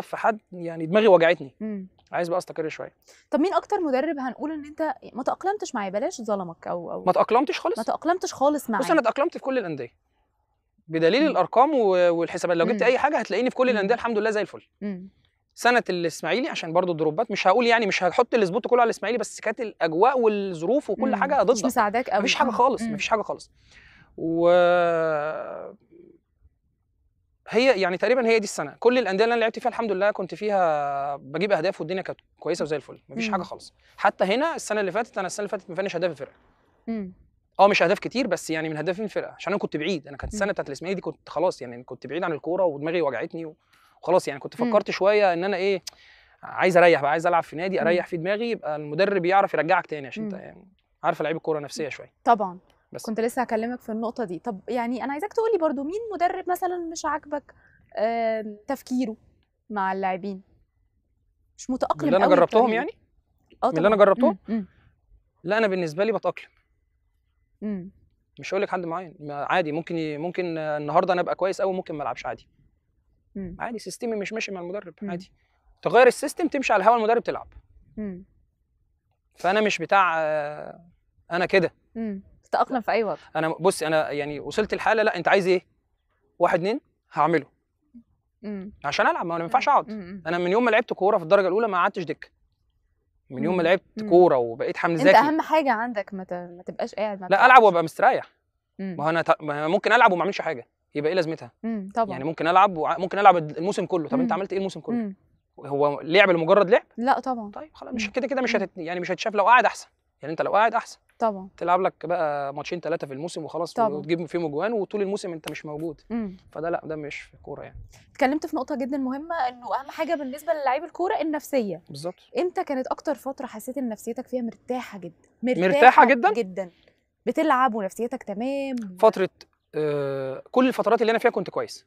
في حد يعني دماغي وجعتني مم. عايز بقى استقر شويه طب مين اكتر مدرب هنقول ان انت ما تاقلمتش معاه بلاش ظلمك او او ما تاقلمتش خالص ما تاقلمتش خالص معاه بص انا اتاقلمت في كل الانديه بدليل مم. الارقام والحسابات لو جبت مم. اي حاجه هتلاقيني في كل الانديه الحمد لله زي الفل مم. سنه الاسماعيلي عشان برضو الدروبات مش هقول يعني مش هحط الاسبوت كله على الاسماعيلي بس كانت الاجواء والظروف وكل مم. حاجه ضدك مش مساعداك قوي مفيش حاجه خالص مم. مفيش حاجه خالص و هي يعني تقريبا هي دي السنه كل الانديه اللي انا لعبت فيها الحمد لله كنت فيها بجيب اهداف والدنيا كانت كويسه وزي الفل مفيش مم. حاجه خالص حتى هنا السنه اللي فاتت انا السنه اللي فاتت مفنش اهداف الفرقه اه مش اهداف كتير بس يعني من هدافين الفرقه عشان انا كنت بعيد انا كانت السنه بتاعت الاسماعيلي دي كنت خلاص يعني كنت بعيد عن الكوره ودماغي وجعتني وخلاص يعني كنت فكرت شويه ان انا ايه عايز اريح بقى عايز العب في نادي اريح في دماغي يبقى المدرب يعرف يرجعك تاني عشان انت يعني عارف لعيب الكوره نفسيه شويه طبعا بس كنت لسه هكلمك في النقطه دي طب يعني انا عايزاك تقولي برضو مين مدرب مثلا مش عاجبك آه تفكيره مع اللاعبين مش متاقلم اللي انا جربتهم يعني اه اللي انا جربتهم لا انا بالنسبه لي بتاقلم مم. مش هقول لك حد معين عادي ممكن ممكن النهارده انا ابقى كويس قوي ممكن ما العبش عادي مم. عادي سيستمي مش ماشي مع المدرب مم. عادي تغير السيستم تمشي على هوا المدرب تلعب مم. فانا مش بتاع آه، انا كده تتاقلم في اي وضع انا بص انا يعني وصلت الحاله لا انت عايز ايه واحد اتنين هعمله مم. عشان العب ما انا ما ينفعش اقعد انا من يوم ما لعبت كوره في الدرجه الاولى ما قعدتش دكه من يوم ما لعبت كوره وبقيت حامل زكي انت اهم حاجه عندك ما, تبقاش قاعد ما لا العب وابقى مستريح ما هو انا ت... ممكن العب وما اعملش حاجه يبقى ايه لازمتها طبعا يعني ممكن العب ممكن العب الموسم كله طب انت عملت ايه الموسم كله مم. هو لعب لمجرد لعب لا طبعا طيب خلاص مش كده كده مش هت... يعني مش هتشاف لو قاعد احسن يعني انت لو قاعد احسن طبعا تلعب لك بقى ماتشين ثلاثه في الموسم وخلاص طبعا. وتجيب فيهم اجوان وطول الموسم انت مش موجود مم. فده لا ده مش في الكوره يعني اتكلمت في نقطه جدا مهمه انه اهم حاجه بالنسبه للاعيب الكوره النفسيه بالظبط امتى كانت اكتر فتره حسيت ان نفسيتك فيها مرتاحه جدا مرتاحه, مرتاحة جدا جدا بتلعب ونفسيتك تمام فتره آه كل الفترات اللي انا فيها كنت كويس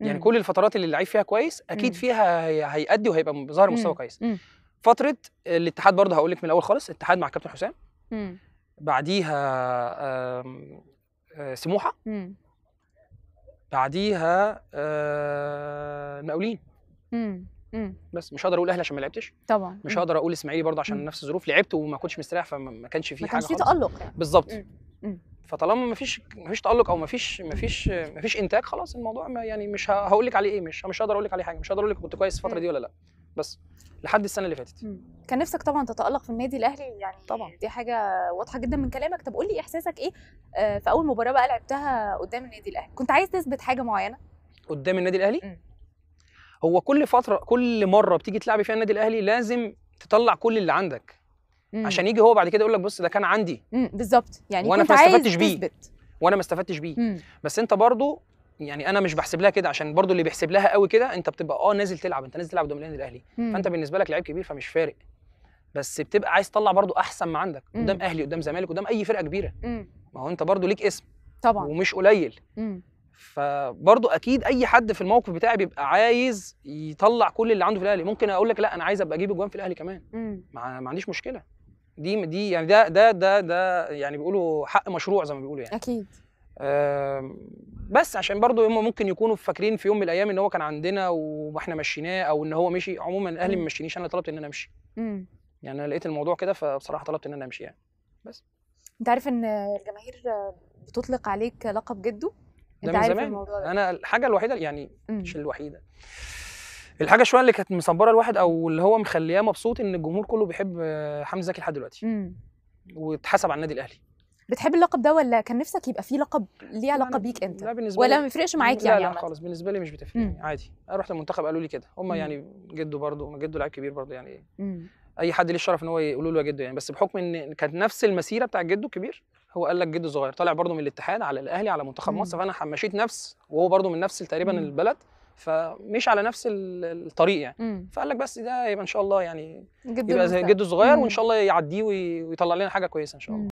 يعني مم. كل الفترات اللي اللعيب فيها كويس اكيد مم. فيها هيأدي وهيبقى ظاهر مستوى كويس مم. فتره الاتحاد برضه هقول لك من الاول خالص الاتحاد مع كابتن حسام بعديها آه، سموحه بعديها آه، مقاولين بس مش هقدر اقول اهلي عشان ما لعبتش طبعا مش هقدر اقول اسماعيلي برضه عشان نفس الظروف لعبت وما كنتش مستريح فما كانش في حاجه كانش في تالق يعني بالظبط فطالما ما فيش ما فيش تالق او ما فيش ما فيش ما فيش انتاج خلاص الموضوع ما يعني مش هقول لك عليه ايه مش مش هقدر اقول لك عليه حاجه مش هقدر اقول لك كنت كويس الفتره دي ولا لا بس لحد السنه اللي فاتت كان نفسك طبعا تتالق في النادي الاهلي يعني طبعا دي حاجه واضحه جدا من كلامك طب قول لي احساسك ايه آه، في اول مباراه بقى لعبتها قدام النادي الاهلي كنت عايز تثبت حاجه معينه قدام النادي الاهلي مم. هو كل فتره كل مره بتيجي تلعبي فيها النادي الاهلي لازم تطلع كل اللي عندك مم. عشان يجي هو بعد كده يقول لك بص ده كان عندي بالظبط يعني وانا كنت ما استفدتش بيه وانا ما استفدتش بيه بس انت برضو يعني انا مش بحسب لها كده عشان برضو اللي بيحسب لها قوي كده انت بتبقى اه نازل تلعب انت نازل تلعب النادي الاهلي فانت بالنسبه لك لعيب كبير فمش فارق بس بتبقى عايز تطلع برضو احسن ما عندك قدام اهلي قدام زمالك قدام اي فرقه كبيره ما هو انت برضو ليك اسم طبعا ومش قليل فبرضه اكيد اي حد في الموقف بتاعي بيبقى عايز يطلع كل اللي عنده في الاهلي ممكن اقول لك لا انا عايز ابقى اجيب اجوان في الاهلي كمان ما, ما عنديش مشكله دي دي يعني ده ده ده ده يعني بيقولوا حق مشروع زي ما بيقولوا يعني اكيد بس عشان برضه هم ممكن يكونوا فاكرين في يوم من الايام ان هو كان عندنا واحنا مشيناه او ان هو مشي عموما اهلي ما مشينيش انا طلبت ان انا امشي يعني انا لقيت الموضوع كده فبصراحه طلبت ان انا امشي يعني بس انت عارف ان الجماهير بتطلق عليك لقب جده انت عارف زمان. الموضوع ده انا الحاجه الوحيده يعني مش الوحيده الحاجه شويه اللي كانت مصبره الواحد او اللي هو مخلياه مبسوط ان الجمهور كله بيحب حمزه زكي لحد دلوقتي واتحسب على النادي الاهلي بتحب اللقب ده ولا كان نفسك يبقى فيه لقب ليه علاقه بيك انت لا بالنسبة ولا ما بيفرقش معاك يعني لا, لا خالص بالنسبه لي مش بتفرق عادي انا رحت المنتخب قالوا لي كده هم يعني جده برضه جده لعيب كبير برضو يعني مم. اي حد ليه الشرف ان هو يقولوا له يا جده يعني بس بحكم ان كانت نفس المسيره بتاع جده الكبير هو قال لك جده صغير طالع برضو من الاتحاد على الاهلي على منتخب مم. مصر فانا مشيت نفس وهو برضو من نفس تقريبا البلد فمش على نفس الطريق يعني مم. فقال لك بس ده يبقى ان شاء الله يعني يبقى جده صغير وان شاء الله يعديه ويطلع لنا حاجه كويسه ان شاء الله